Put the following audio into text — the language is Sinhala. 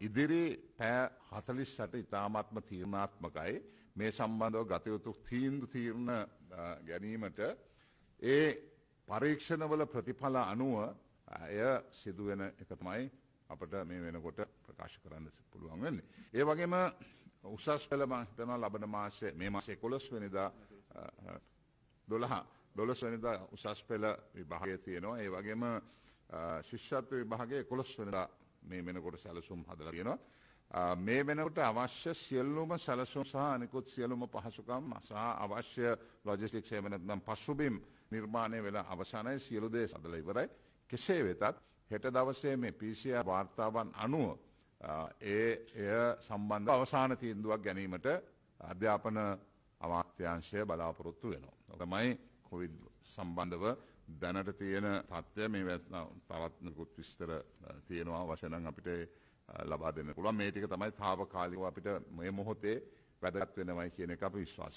ඉදිරි පෑ හතලිස්සට ඉතාමත්ම තීරණාත්මකයි මේ සම්බන්ධව ගතයුතු තීන්දු තීරණ ගැනීමට ඒ පරීක්ෂණවල ප්‍රතිඵල අනුව ඇය සිදුවෙන එකතමයි අපට මේ වෙනකොට ප්‍රකාශ කරන්න පුළුවන් වෙන්නේ. ඒ වගේම උසස් පෙළ මහිතන ලබන මාසය මේ මාස එකොළොස් වෙනිදා දොළහා දොළොස් වෙනිදා උසස් පෙළ විභාගය තියෙනවා ඒ වගේම ශිෂ්‍යත්ව විභාගය එකොළොස් වෙනිදා මේ වෙනකොට සැලසුම් හදලා තියෙනවා මේ වෙනකොට අවශ්‍ය සියලුම සැලසුම් සහ අනිකුත් සියලුම පහසුකම් සහ අවශ්‍ය ලොජිස්ටික්ස් එහෙම නැත්නම් පසුබිම් නිර්මාණය වෙලා අවසానයි සියලු දේ හදලා ඉවරයි කෙසේ වෙතත් හෙට දවසේ මේ PCR වාර්තාවන් අනුව ඒ එය සම්බන්ධ අවසාන තීන්දුවක් ගැනීමට අධ්‍යාපන අමාත්‍යංශය බලාපොරොත්තු වෙනවා. තමයි කොවිඩ් සම්බන්ධව දැනට තියෙන තත්ත්වය මේ තවත්නකුත් විස්තර තියෙනවා වශයෙන් අපිට ලබා දෙන්න පුළුවන් මේ ටික තමයි තාවකාලිකව අපිට මේ මොහොතේ වැදගත් වෙනවයි කියන එක අපි විශ්වාස